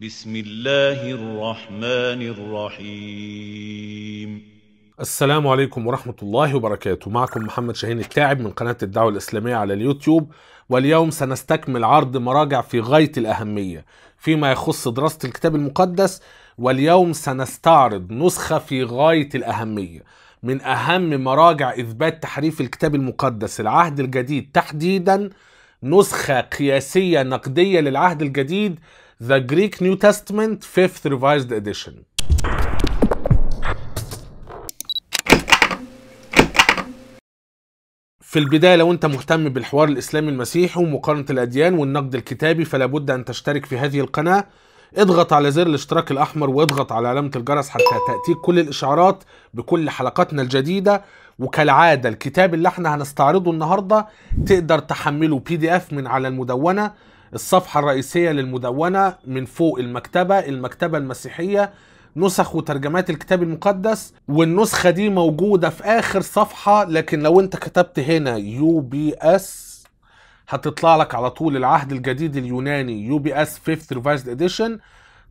بسم الله الرحمن الرحيم السلام عليكم ورحمة الله وبركاته معكم محمد شاهين التاعب من قناة الدعوة الإسلامية على اليوتيوب واليوم سنستكمل عرض مراجع في غاية الأهمية فيما يخص دراسة الكتاب المقدس واليوم سنستعرض نسخة في غاية الأهمية من أهم مراجع إثبات تحريف الكتاب المقدس العهد الجديد تحديدا نسخة قياسية نقدية للعهد الجديد The Greek New Testament 5th Revised Edition في البداية لو أنت مهتم بالحوار الإسلامي المسيحي ومقارنة الأديان والنقد الكتابي فلا بد أن تشترك في هذه القناة اضغط على زر الاشتراك الأحمر واضغط على علامة الجرس حتى تأتيك كل الإشعارات بكل حلقاتنا الجديدة وكالعادة الكتاب اللي احنا هنستعرضه النهاردة تقدر تحمله بي دي اف من على المدونة الصفحة الرئيسية للمدونة من فوق المكتبة المكتبة المسيحية نسخ وترجمات الكتاب المقدس والنسخة دي موجودة في آخر صفحة لكن لو أنت كتبت هنا يو بي اس هتطلع لك على طول العهد الجديد اليوناني يو بي اس 5th Revised Edition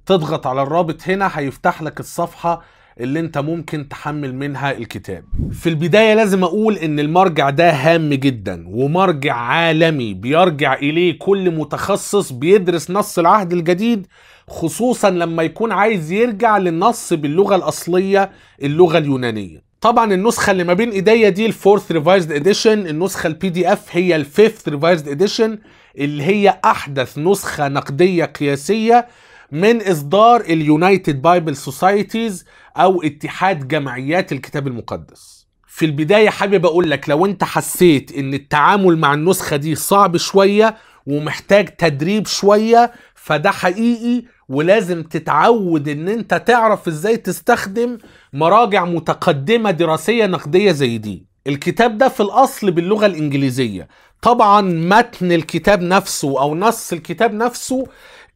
تضغط على الرابط هنا هيفتح لك الصفحة اللي انت ممكن تحمل منها الكتاب في البداية لازم اقول ان المرجع ده هام جدا ومرجع عالمي بيرجع اليه كل متخصص بيدرس نص العهد الجديد خصوصا لما يكون عايز يرجع للنص باللغة الاصلية اللغة اليونانية طبعا النسخه اللي ما بين ايديا دي الفورث ريفايزد اديشن النسخه البي دي اف هي الفيفث ريفايزد اديشن اللي هي احدث نسخه نقديه قياسيه من اصدار اليونايتد بايبل سوسايتيز او اتحاد جمعيات الكتاب المقدس في البدايه حابب اقول لك لو انت حسيت ان التعامل مع النسخه دي صعب شويه ومحتاج تدريب شويه فده حقيقي ولازم تتعود ان انت تعرف ازاي تستخدم مراجع متقدمه دراسيه نقديه زي دي الكتاب ده في الاصل باللغه الانجليزيه طبعا متن الكتاب نفسه او نص الكتاب نفسه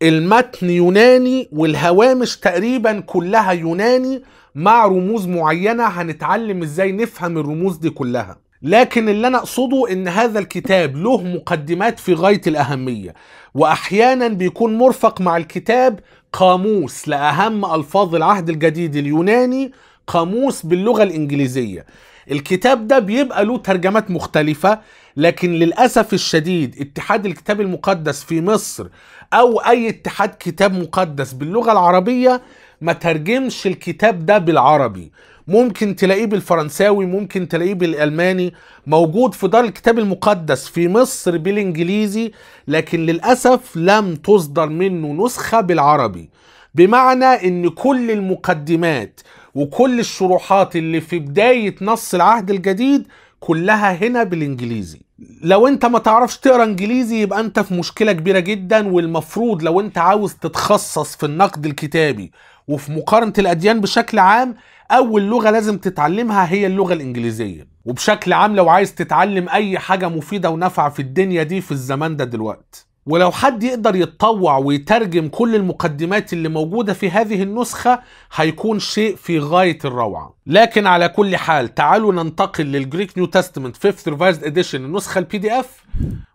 المتن يوناني والهوامش تقريبا كلها يوناني مع رموز معينة هنتعلم ازاي نفهم الرموز دي كلها لكن اللي انا اقصده ان هذا الكتاب له مقدمات في غايه الاهميه واحيانا بيكون مرفق مع الكتاب قاموس لاهم الفاظ العهد الجديد اليوناني قاموس باللغه الانجليزيه الكتاب ده بيبقى له ترجمات مختلفه لكن للاسف الشديد اتحاد الكتاب المقدس في مصر او اي اتحاد كتاب مقدس باللغه العربيه ما ترجمش الكتاب ده بالعربي ممكن تلاقيه بالفرنساوي ممكن تلاقيه بالالماني موجود في دار الكتاب المقدس في مصر بالانجليزي لكن للاسف لم تصدر منه نسخه بالعربي بمعنى ان كل المقدمات وكل الشروحات اللي في بدايه نص العهد الجديد كلها هنا بالانجليزي لو انت ما تعرفش تقرا انجليزي يبقى انت في مشكله كبيره جدا والمفروض لو انت عاوز تتخصص في النقد الكتابي وفي مقارنه الاديان بشكل عام اول لغه لازم تتعلمها هي اللغه الانجليزيه وبشكل عام لو عايز تتعلم اي حاجه مفيده ونافعه في الدنيا دي في الزمان ده دلوقتي ولو حد يقدر يتطوع ويترجم كل المقدمات اللي موجودة في هذه النسخة هيكون شيء في غاية الروعة لكن على كل حال تعالوا ننتقل للجريك نيو تستمنت 5th Revised Edition النسخة البي دي اف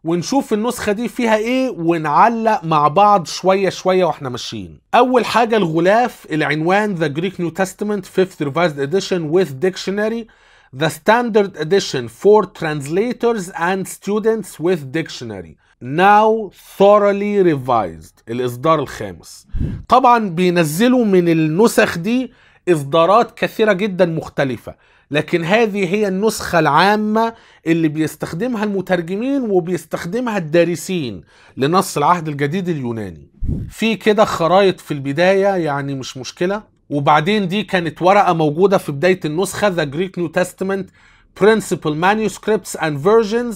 ونشوف النسخة دي فيها ايه ونعلق مع بعض شوية شوية واحنا ماشيين اول حاجة الغلاف العنوان The Greek New Testament 5th Revised Edition with Dictionary The standard edition for translators and students with dictionary now thoroughly revised الإصدار الخامس طبعا بينزلوا من النسخ دي إصدارات كثيرة جدا مختلفة لكن هذه هي النسخة العامة اللي بيستخدمها المترجمين وبيستخدمها الدارسين لنص العهد الجديد اليوناني في كده خرايط في البداية يعني مش مشكلة وبعدين دي كانت ورقه موجوده في بدايه النسخه ذا جريك نيو تستمنت principal manuscripts and versions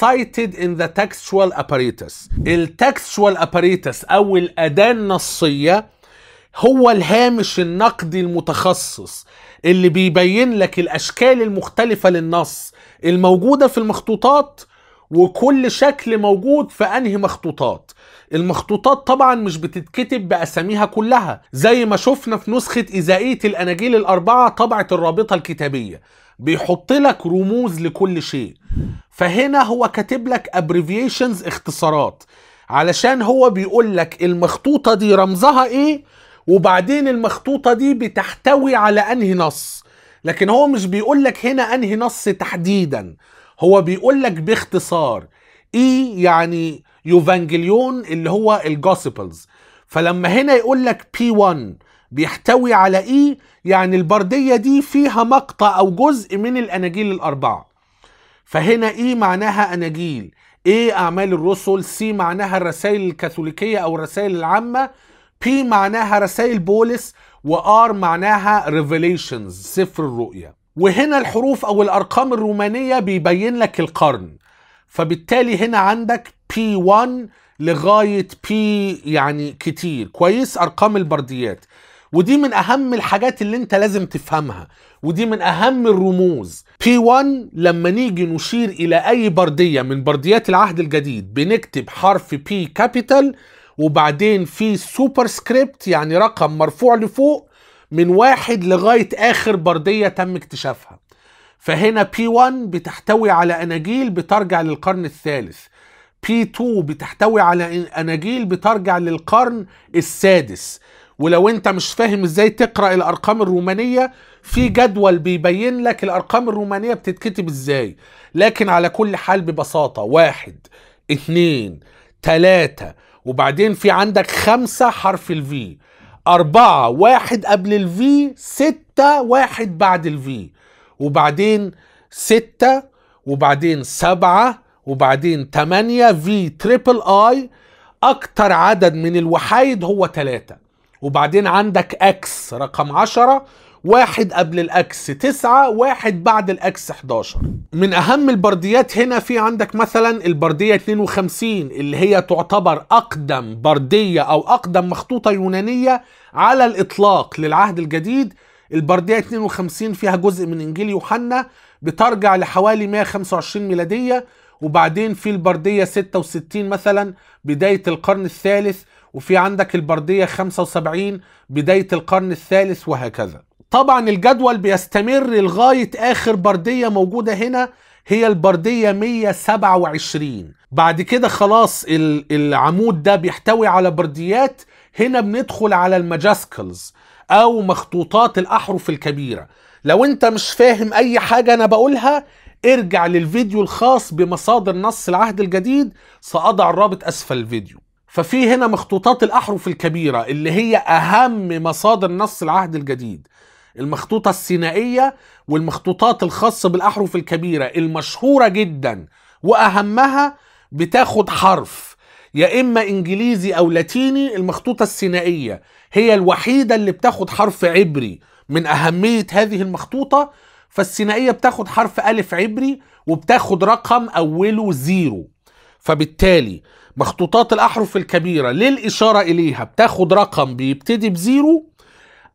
cited in the textual apparatus. التكستشوال apparatus أو الأداة النصية هو الهامش النقدي المتخصص اللي بيبين لك الأشكال المختلفة للنص الموجودة في المخطوطات وكل شكل موجود في أنهي مخطوطات المخطوطات طبعا مش بتتكتب بأساميها كلها زي ما شفنا في نسخة ازائيه الأناجيل الأربعة طبعة الرابطة الكتابية بيحط لك رموز لكل شيء فهنا هو كاتب لك ابريفيشنز اختصارات علشان هو بيقول لك المخطوطة دي رمزها ايه وبعدين المخطوطة دي بتحتوي على انهي نص لكن هو مش بيقول لك هنا انهي نص تحديدا هو بيقول لك باختصار ايه يعني يوفانجليون اللي هو الجوسبلز فلما هنا يقول لك بي 1 بيحتوي على ايه يعني البرديه دي فيها مقطع او جزء من الاناجيل الاربعه فهنا ايه معناها اناجيل ايه اعمال الرسل سي معناها الرسائل الكاثوليكيه او الرسائل العامه بي معناها رسائل بولس وار معناها ريفيليشنز سفر الرؤيا وهنا الحروف او الارقام الرومانيه بيبين لك القرن فبالتالي هنا عندك P1 لغاية P يعني كتير كويس أرقام البرديات ودي من أهم الحاجات اللي أنت لازم تفهمها ودي من أهم الرموز P1 لما نيجي نشير إلى أي بردية من برديات العهد الجديد بنكتب حرف P كابيتال وبعدين في سوبر سكريبت يعني رقم مرفوع لفوق من واحد لغاية آخر بردية تم اكتشافها فهنا بي 1 بتحتوي على اناجيل بترجع للقرن الثالث بي 2 بتحتوي على اناجيل بترجع للقرن السادس ولو انت مش فاهم ازاي تقرا الارقام الرومانيه في جدول بيبين لك الارقام الرومانيه بتتكتب ازاي لكن على كل حال ببساطه واحد اثنين تلاته وبعدين في عندك خمسه حرف الفي اربعه واحد قبل الفي سته واحد بعد الفي وبعدين ستة وبعدين سبعة وبعدين تمانية في تريبل اي اكتر عدد من الوحايد هو تلاتة وبعدين عندك اكس رقم عشرة واحد قبل الاكس تسعة واحد بعد الاكس 11 من اهم البرديات هنا في عندك مثلا البردية 52 اللي هي تعتبر اقدم بردية او اقدم مخطوطة يونانية على الاطلاق للعهد الجديد البردية 52 فيها جزء من إنجيل يوحنا بترجع لحوالي 125 ميلادية وبعدين في البردية 66 مثلا بداية القرن الثالث وفي عندك البردية 75 بداية القرن الثالث وهكذا طبعا الجدول بيستمر لغاية آخر بردية موجودة هنا هي البردية 127 بعد كده خلاص العمود ده بيحتوي على برديات هنا بندخل على المجاسكلز او مخطوطات الاحرف الكبيره لو انت مش فاهم اي حاجه انا بقولها ارجع للفيديو الخاص بمصادر نص العهد الجديد ساضع الرابط اسفل الفيديو ففي هنا مخطوطات الاحرف الكبيره اللي هي اهم مصادر نص العهد الجديد المخطوطه السينائيه والمخطوطات الخاصه بالاحرف الكبيره المشهوره جدا واهمها بتاخد حرف يا اما انجليزي او لاتيني المخطوطه السينائيه هي الوحيدة اللي بتاخد حرف عبري من أهمية هذه المخطوطة فالسينائية بتاخد حرف ألف عبري وبتاخد رقم أوله زيرو فبالتالي مخطوطات الأحرف الكبيرة للإشارة إليها بتاخد رقم بيبتدي بزيرو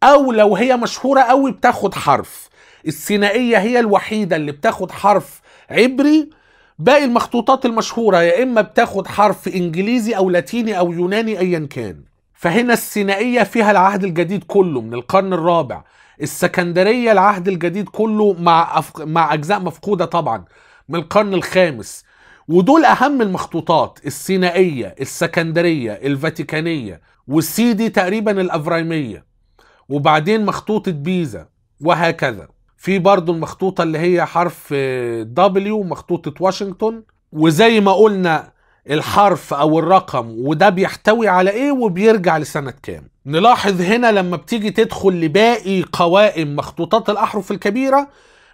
أو لو هي مشهورة قوي بتاخد حرف السينائية هي الوحيدة اللي بتاخد حرف عبري باقي المخطوطات المشهورة يا إما بتاخد حرف إنجليزي أو لاتيني أو يوناني أيا كان فهنا السينائيه فيها العهد الجديد كله من القرن الرابع السكندريه العهد الجديد كله مع أفق... مع اجزاء مفقوده طبعا من القرن الخامس ودول اهم المخطوطات السينائيه السكندريه الفاتيكانيه والسي دي تقريبا الافرايميه وبعدين مخطوطه بيزا وهكذا في برضو المخطوطه اللي هي حرف دبليو مخطوطه واشنطن وزي ما قلنا الحرف او الرقم وده بيحتوي على ايه وبيرجع لسنة كام نلاحظ هنا لما بتيجي تدخل لباقي قوائم مخطوطات الاحرف الكبيرة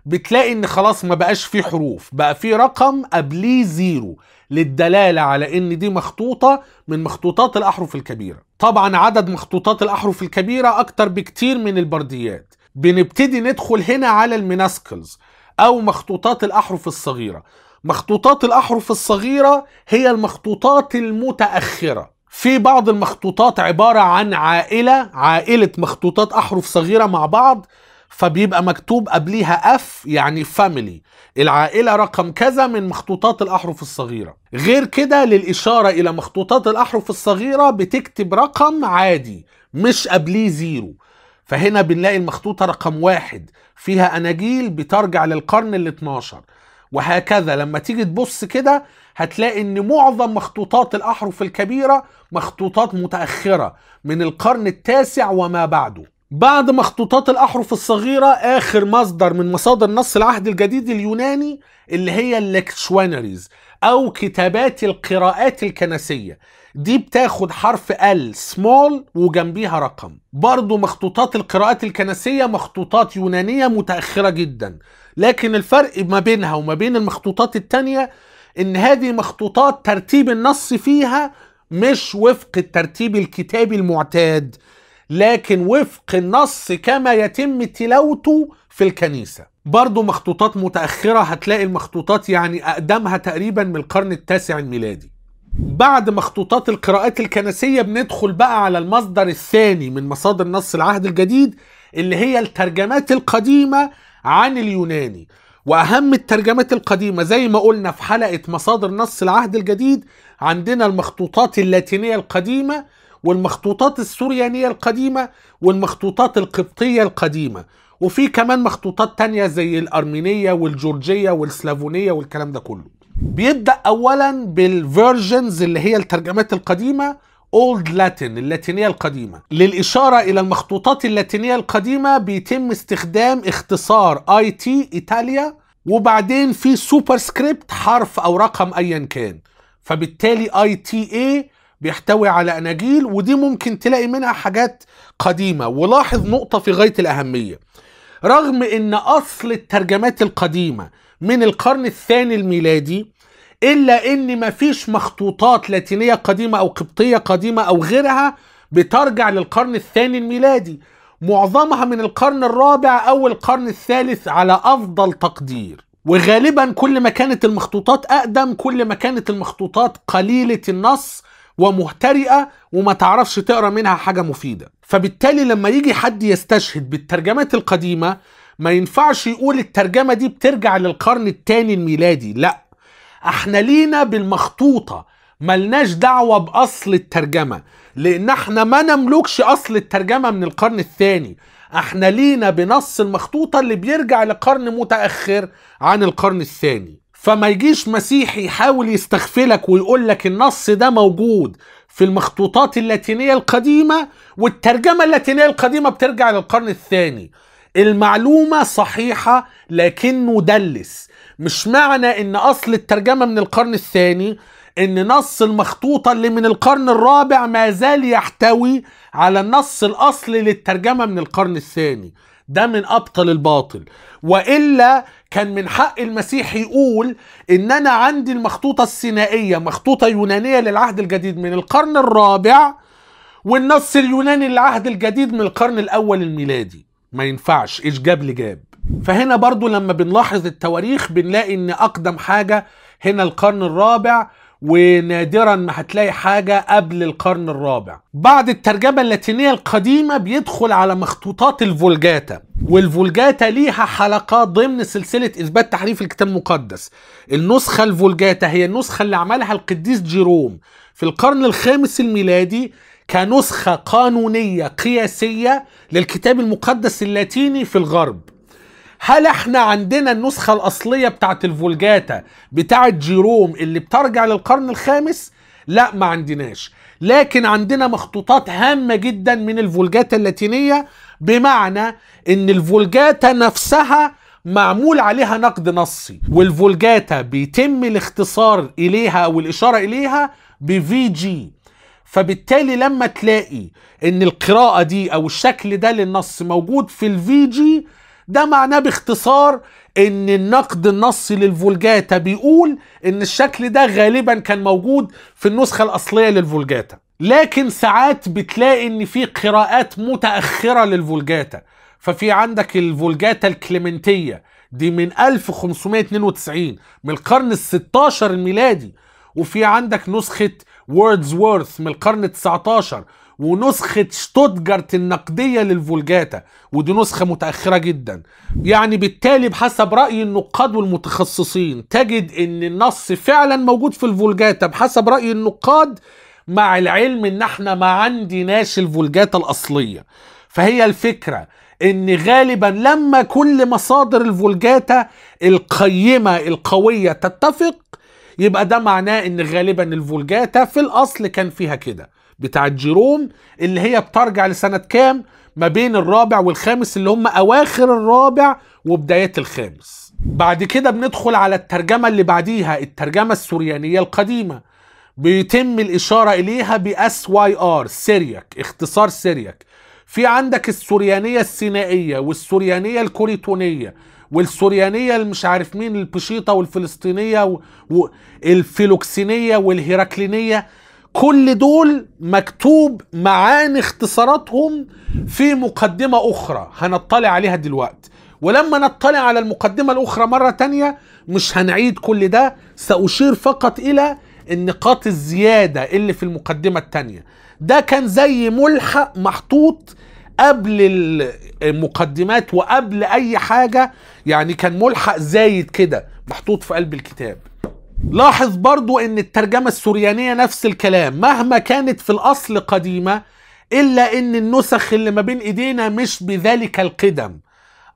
بتلاقي ان خلاص ما بقاش فيه حروف بقى فيه رقم قبليه زيرو للدلالة على ان دي مخطوطة من مخطوطات الاحرف الكبيرة طبعا عدد مخطوطات الاحرف الكبيرة اكتر بكتير من البرديات بنبتدي ندخل هنا على المناسكلز او مخطوطات الاحرف الصغيرة مخطوطات الأحرف الصغيرة هي المخطوطات المتأخرة في بعض المخطوطات عبارة عن عائلة عائلة مخطوطات أحرف صغيرة مع بعض فبيبقى مكتوب قبليها اف يعني فاميلي العائلة رقم كذا من مخطوطات الأحرف الصغيرة غير كده للإشارة إلى مخطوطات الأحرف الصغيرة بتكتب رقم عادي مش قبليه زيرو فهنا بنلاقي المخطوطة رقم واحد فيها أناجيل بترجع للقرن ال 12 وهكذا لما تيجي تبص كده هتلاقي ان معظم مخطوطات الاحرف الكبيره مخطوطات متاخره من القرن التاسع وما بعده بعد مخطوطات الأحرف الصغيرة آخر مصدر من مصادر نص العهد الجديد اليوناني اللي هي اللكشوانريز أو كتابات القراءات الكنسية دي بتاخد حرف ال سمول وجنبيها رقم برضو مخطوطات القراءات الكنسية مخطوطات يونانية متأخرة جدا لكن الفرق ما بينها وما بين المخطوطات التانية ان هذه مخطوطات ترتيب النص فيها مش وفق الترتيب الكتابي المعتاد لكن وفق النص كما يتم تلاوته في الكنيسة برضو مخطوطات متأخرة هتلاقي المخطوطات يعني أقدمها تقريبا من القرن التاسع الميلادي بعد مخطوطات القراءات الكنسية بندخل بقى على المصدر الثاني من مصادر نص العهد الجديد اللي هي الترجمات القديمة عن اليوناني وأهم الترجمات القديمة زي ما قلنا في حلقة مصادر نص العهد الجديد عندنا المخطوطات اللاتينية القديمة والمخطوطات السوريانية القديمة والمخطوطات القبطية القديمة وفي كمان مخطوطات تانية زي الأرمينية والجورجية والسلافونية والكلام ده كله بيبدا اولا بالفيرجنز اللي هي الترجمات القديمه اولد لاتن اللاتينيه القديمه للاشاره الى المخطوطات اللاتينيه القديمه بيتم استخدام اختصار اي تي ايطاليا وبعدين في سوبر سكريبت حرف او رقم ايا كان فبالتالي اي تي اي بيحتوي على اناجيل ودي ممكن تلاقي منها حاجات قديمه ولاحظ نقطه في غايه الاهميه رغم ان اصل الترجمات القديمه من القرن الثاني الميلادي إلا إن مفيش مخطوطات لاتينية قديمة أو قبطية قديمة أو غيرها بترجع للقرن الثاني الميلادي معظمها من القرن الرابع أو القرن الثالث على أفضل تقدير وغالبا كل ما كانت المخطوطات أقدم كل ما كانت المخطوطات قليلة النص ومهترئة وما تعرفش تقرا منها حاجة مفيدة فبالتالي لما يجي حد يستشهد بالترجمات القديمة ما ينفعش يقول الترجمة دي بترجع للقرن الثاني الميلادي لا احنا لينا بالمخطوطة ملناش دعوة بأصل الترجمة لأن احنا ما نملكش أصل الترجمة من القرن الثاني احنا لينا بنص المخطوطة اللي بيرجع لقرن متأخر عن القرن الثاني فما يجيش مسيحي يحاول يستغفلك ويقول لك النص ده موجود في المخطوطات اللاتينية القديمة والترجمة اللاتينية القديمة بترجع للقرن الثاني المعلومة صحيحة لكنه دلس مش معنى ان اصل الترجمة من القرن الثاني ان نص المخطوطة اللي من القرن الرابع ما زال يحتوي على النص الاصلي للترجمة من القرن الثاني ده من ابطل الباطل والا كان من حق المسيح يقول ان انا عندي المخطوطه السينائيه مخطوطه يونانيه للعهد الجديد من القرن الرابع والنص اليوناني للعهد الجديد من القرن الاول الميلادي ما ينفعش ايش جاب لي جاب فهنا برضو لما بنلاحظ التواريخ بنلاقي ان اقدم حاجه هنا القرن الرابع ونادرا ما هتلاقي حاجة قبل القرن الرابع بعد الترجمة اللاتينية القديمة بيدخل على مخطوطات الفولجاتا والفولجاتا ليها حلقات ضمن سلسلة إثبات تحريف الكتاب المقدس النسخة الفولجاتا هي النسخة اللي عملها القديس جيروم في القرن الخامس الميلادي كنسخة قانونية قياسية للكتاب المقدس اللاتيني في الغرب هل احنا عندنا النسخة الأصلية بتاعت الفولجاتا بتاعت جيروم اللي بترجع للقرن الخامس؟ لا ما عندناش لكن عندنا مخطوطات هامة جدا من الفولجاتا اللاتينية بمعنى ان الفولجاتا نفسها معمول عليها نقد نصي والفولجاتا بيتم الاختصار اليها او الاشارة اليها بفي جي فبالتالي لما تلاقي ان القراءة دي او الشكل ده للنص موجود في الفي جي ده معناه باختصار ان النقد النصي للفولجاتا بيقول ان الشكل ده غالبا كان موجود في النسخة الاصلية للفولجاتا لكن ساعات بتلاقي ان في قراءات متأخرة للفولجاتا ففي عندك الفولجاتا الكليمنتية دي من 1592 من القرن ال 16 الميلادي وفي عندك نسخة ووردزورث من القرن 19 ونسخة شتوتجارت النقدية للفولجاتا ودي نسخة متأخرة جدا يعني بالتالي بحسب رأي النقاد والمتخصصين تجد ان النص فعلا موجود في الفولجاتا بحسب رأي النقاد مع العلم ان احنا ما عندناش الفولجاتا الأصلية فهي الفكرة ان غالبا لما كل مصادر الفولجاتا القيمة القوية تتفق يبقى ده معناه ان غالبا الفولجاتا في الاصل كان فيها كده بتاع جيروم اللي هي بترجع لسنه كام ما بين الرابع والخامس اللي هم اواخر الرابع وبدايه الخامس بعد كده بندخل على الترجمه اللي بعديها الترجمه السوريانيه القديمه بيتم الاشاره اليها باس واي ار سيرياك اختصار سيرياك في عندك السوريانيه السينائيه والسوريانيه الكوريتونيه والسوريانيه اللي مش عارف مين البشيطه والفلسطينيه والفيلوكسينيه والهيراكلينيه كل دول مكتوب معاني اختصاراتهم في مقدمه اخرى هنطلع عليها دلوقتي ولما نطلع على المقدمه الاخرى مره تانية مش هنعيد كل ده ساشير فقط الى النقاط الزياده اللي في المقدمه التانية ده كان زي ملحق محطوط قبل المقدمات وقبل اي حاجه يعني كان ملحق زايد كده محطوط في قلب الكتاب لاحظ برضو ان الترجمه السوريانيه نفس الكلام مهما كانت في الاصل قديمه الا ان النسخ اللي ما بين ايدينا مش بذلك القدم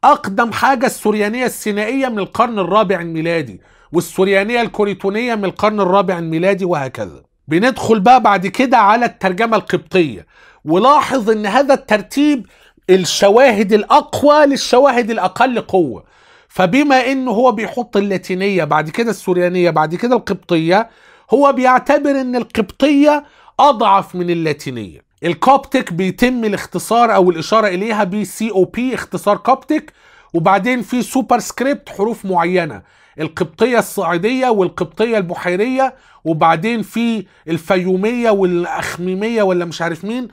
اقدم حاجه السوريانيه السينائيه من القرن الرابع الميلادي والسوريانيه الكوريتونيه من القرن الرابع الميلادي وهكذا بندخل بقى بعد كده على الترجمه القبطيه ولاحظ ان هذا الترتيب الشواهد الاقوى للشواهد الاقل قوه فبما انه هو بيحط اللاتينيه بعد كده السوريانيه بعد كده القبطيه هو بيعتبر ان القبطيه اضعف من اللاتينيه الكوبتك بيتم الاختصار او الاشاره اليها سي او بي اختصار كوبتك وبعدين في سوبر سكريبت حروف معينه القبطيه الصعيديه والقبطيه البحيريه وبعدين في الفيوميه والاخميميه ولا مش عارف مين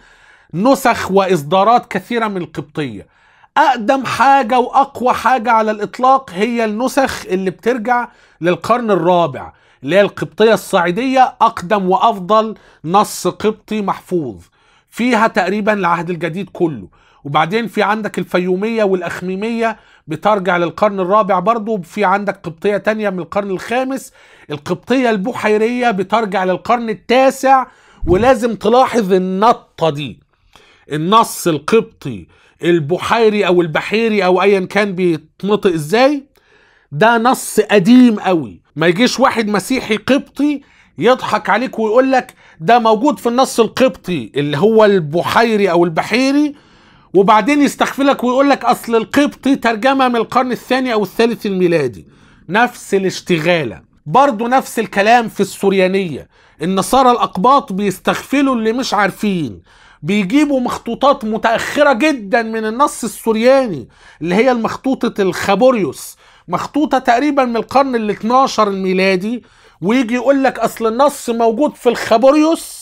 نسخ واصدارات كثيره من القبطيه اقدم حاجه واقوى حاجه على الاطلاق هي النسخ اللي بترجع للقرن الرابع اللي هي القبطيه الصعيديه اقدم وافضل نص قبطي محفوظ فيها تقريبا العهد الجديد كله وبعدين في عندك الفيومية والأخميمية بترجع للقرن الرابع برضو في عندك قبطية تانية من القرن الخامس القبطية البحيرية بترجع للقرن التاسع ولازم تلاحظ النطة دي النص القبطي البحيري او البحيري او ايا كان بيتنطق ازاي ده نص قديم قوي ما يجيش واحد مسيحي قبطي يضحك عليك ويقول لك ده موجود في النص القبطي اللي هو البحيري او البحيري وبعدين يستخفلك ويقول لك اصل القبطي ترجمه من القرن الثاني او الثالث الميلادي نفس الاشتغاله برضه نفس الكلام في السريانيه النصارى الاقباط بيستغفلوا اللي مش عارفين بيجيبوا مخطوطات متأخرة جدا من النص السورياني اللي هي المخطوطة الخابوريوس مخطوطة تقريبا من القرن ال 12 الميلادي ويجي يقول لك أصل النص موجود في الخابوريوس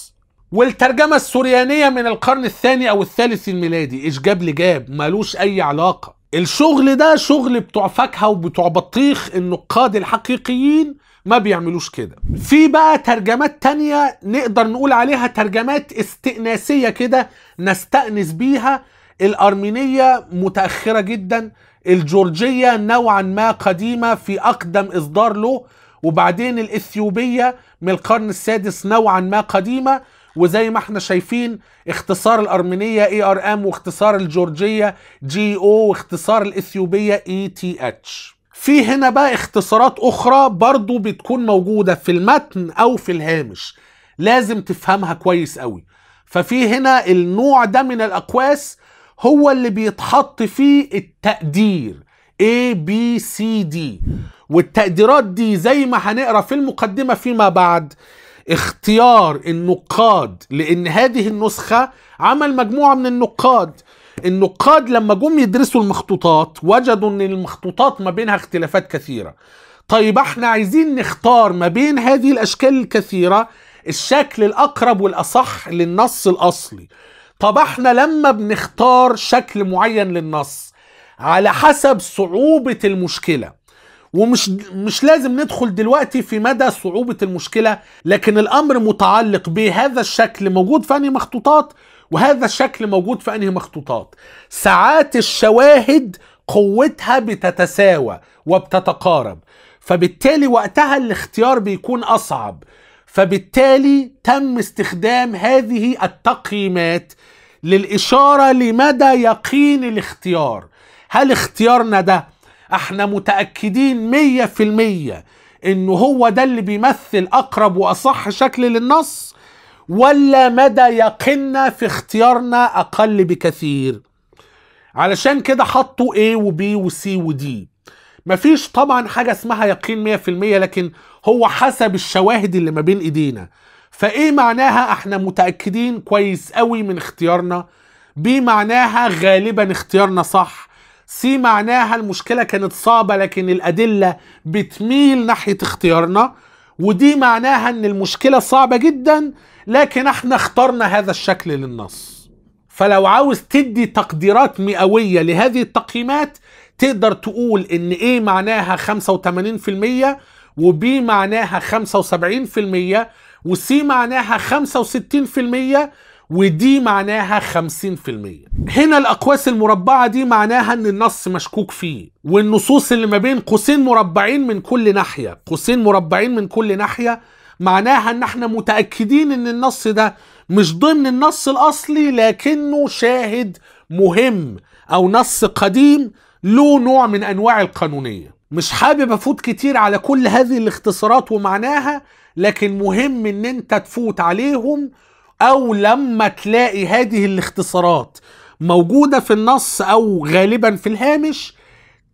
والترجمة السوريانية من القرن الثاني أو الثالث الميلادي إيش جاب لي جاب مالوش أي علاقة الشغل ده شغل بتوع فاكهة وبتوع بطيخ النقاد الحقيقيين ما بيعملوش كده في بقى ترجمات تانية نقدر نقول عليها ترجمات استئناسية كده نستأنس بيها الأرمينية متأخرة جدا الجورجية نوعا ما قديمة في أقدم إصدار له وبعدين الإثيوبية من القرن السادس نوعا ما قديمة وزي ما احنا شايفين اختصار الأرمينية اي ار ام واختصار الجورجية جي او واختصار الإثيوبية اي تي اتش في هنا بقى اختصارات اخرى برضو بتكون موجوده في المتن او في الهامش لازم تفهمها كويس قوي ففي هنا النوع ده من الاقواس هو اللي بيتحط فيه التقدير A B C D والتقديرات دي زي ما هنقرا في المقدمه فيما بعد اختيار النقاد لان هذه النسخه عمل مجموعه من النقاد النقاد لما جم يدرسوا المخطوطات وجدوا ان المخطوطات ما بينها اختلافات كثيره طيب احنا عايزين نختار ما بين هذه الاشكال الكثيره الشكل الاقرب والاصح للنص الاصلي طب احنا لما بنختار شكل معين للنص على حسب صعوبه المشكله ومش مش لازم ندخل دلوقتي في مدى صعوبة المشكلة لكن الأمر متعلق بهذا الشكل موجود في أنهي مخطوطات وهذا الشكل موجود في انهي مخطوطات ساعات الشواهد قوتها بتتساوى وبتتقارب فبالتالي وقتها الاختيار بيكون اصعب فبالتالي تم استخدام هذه التقييمات للاشاره لمدى يقين الاختيار هل اختيارنا ده احنا متاكدين 100% انه هو ده اللي بيمثل اقرب واصح شكل للنص ولا مدى يقنا في اختيارنا اقل بكثير علشان كده حطوا A وB وC وD مفيش طبعا حاجة اسمها يقين 100% لكن هو حسب الشواهد اللي ما بين ايدينا فايه معناها احنا متأكدين كويس قوي من اختيارنا B معناها غالبا اختيارنا صح C معناها المشكلة كانت صعبة لكن الأدلة بتميل ناحية اختيارنا ودي معناها ان المشكلة صعبة جدا لكن احنا اخترنا هذا الشكل للنص فلو عاوز تدي تقديرات مئوية لهذه التقييمات تقدر تقول ان ايه معناها 85% وبي معناها 75% وسي معناها 65% ودي معناها 50% هنا الأقواس المربعة دي معناها أن النص مشكوك فيه والنصوص اللي ما بين قوسين مربعين من كل ناحية قوسين مربعين من كل ناحية معناها أن احنا متأكدين أن النص ده مش ضمن النص الأصلي لكنه شاهد مهم أو نص قديم له نوع من أنواع القانونية مش حابب افوت كتير على كل هذه الاختصارات ومعناها لكن مهم ان انت تفوت عليهم او لما تلاقي هذه الاختصارات موجوده في النص او غالبا في الهامش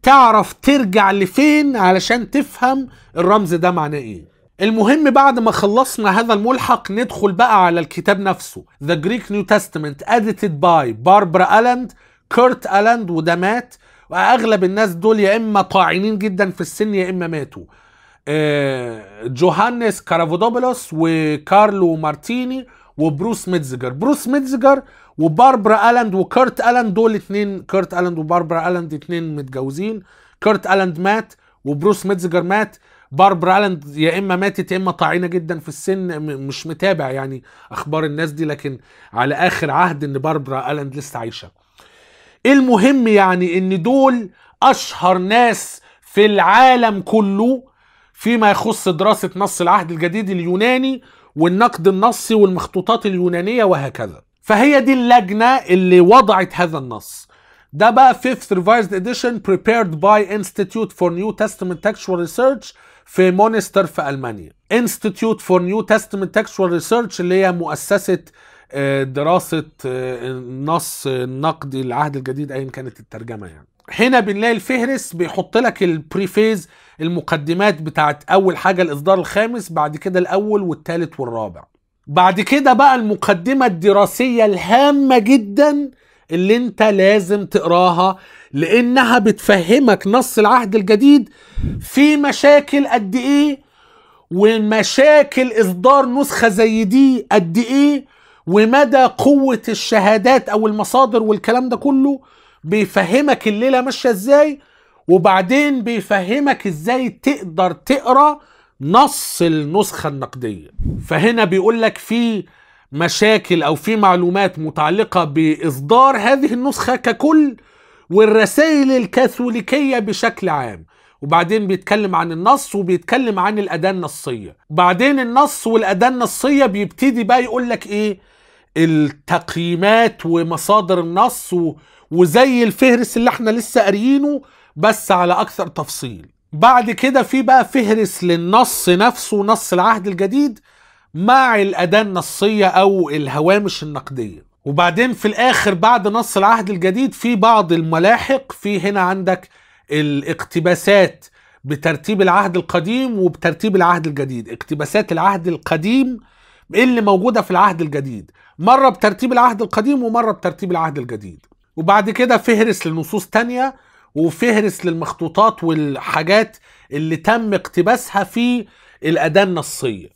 تعرف ترجع لفين علشان تفهم الرمز ده معناه ايه المهم بعد ما خلصنا هذا الملحق ندخل بقى على الكتاب نفسه The Greek New Testament edited by باربرا ألاند كيرت ألاند وده مات وأغلب الناس دول يا إما طاعنين جدا في السن يا إما ماتوا جوهانس آه، كارافودوبلوس وكارلو مارتيني وبروس ميتزجر بروس ميتزجر وباربرا ألاند وكرت ألاند دول اتنين كرت ألاند وباربرا ألاند اتنين متجوزين كرت ألاند مات وبروس ميتزجر مات باربرا ألاند يا إما ماتت يا إما طاعنة جدا في السن مش متابع يعني أخبار الناس دي لكن على آخر عهد إن باربرا ألاند لسه عايشة المهم يعني إن دول أشهر ناس في العالم كله فيما يخص دراسة نص العهد الجديد اليوناني والنقد النصي والمخطوطات اليونانيه وهكذا فهي دي اللجنه اللي وضعت هذا النص ده بقى fifth revised edition prepared by Institute for New Testament Textual Research في مونستر في ألمانيا Institute for New Testament Textual Research اللي هي مؤسسة آه، دراسة آه، النص النقدي العهد الجديد أيا كانت الترجمة يعني هنا بنلاقي الفهرس بيحط لك البريفيز المقدمات بتاعت اول حاجه الاصدار الخامس بعد كده الاول والثالث والرابع بعد كده بقى المقدمه الدراسيه الهامه جدا اللي انت لازم تقراها لانها بتفهمك نص العهد الجديد في مشاكل قد ايه ومشاكل اصدار نسخه زي دي قد ايه ومدى قوه الشهادات او المصادر والكلام ده كله بيفهمك الليله ماشيه ازاي وبعدين بيفهمك ازاي تقدر تقرا نص النسخه النقديه فهنا بيقول لك في مشاكل او في معلومات متعلقه باصدار هذه النسخه ككل والرسائل الكاثوليكيه بشكل عام وبعدين بيتكلم عن النص وبيتكلم عن الاداه النصيه بعدين النص والاداه النصيه بيبتدي بقى يقول لك ايه التقييمات ومصادر النص و... وزي الفهرس اللي احنا لسه قاريينه بس على اكثر تفصيل بعد كده في بقى فهرس للنص نفسه نص العهد الجديد مع الاداه النصيه او الهوامش النقديه وبعدين في الاخر بعد نص العهد الجديد في بعض الملاحق في هنا عندك الاقتباسات بترتيب العهد القديم وبترتيب العهد الجديد اقتباسات العهد القديم اللي موجوده في العهد الجديد مره بترتيب العهد القديم ومره بترتيب العهد الجديد وبعد كده فهرس لنصوص تانية وفهرس للمخطوطات والحاجات اللي تم اقتباسها في الاداه النصيه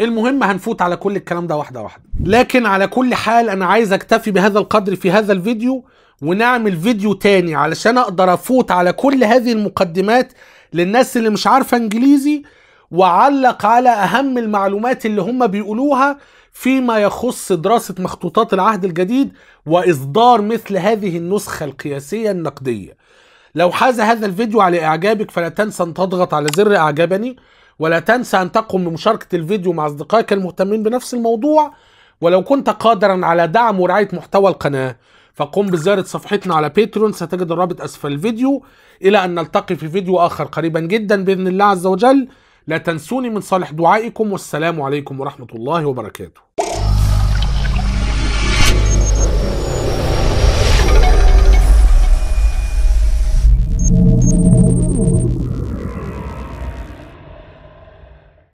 المهم هنفوت على كل الكلام ده واحده واحده لكن على كل حال انا عايز اكتفي بهذا القدر في هذا الفيديو ونعمل فيديو تاني علشان اقدر افوت على كل هذه المقدمات للناس اللي مش عارفه انجليزي وعلق على اهم المعلومات اللي هم بيقولوها فيما يخص دراسه مخطوطات العهد الجديد واصدار مثل هذه النسخه القياسيه النقديه لو حاز هذا الفيديو على إعجابك فلا تنسى أن تضغط على زر أعجبني ولا تنسى أن تقوم بمشاركة الفيديو مع أصدقائك المهتمين بنفس الموضوع ولو كنت قادرا على دعم ورعاية محتوى القناة فقم بزيارة صفحتنا على باتريون ستجد الرابط أسفل الفيديو إلى أن نلتقي في فيديو آخر قريبا جدا بإذن الله عز وجل لا تنسوني من صالح دعائكم والسلام عليكم ورحمة الله وبركاته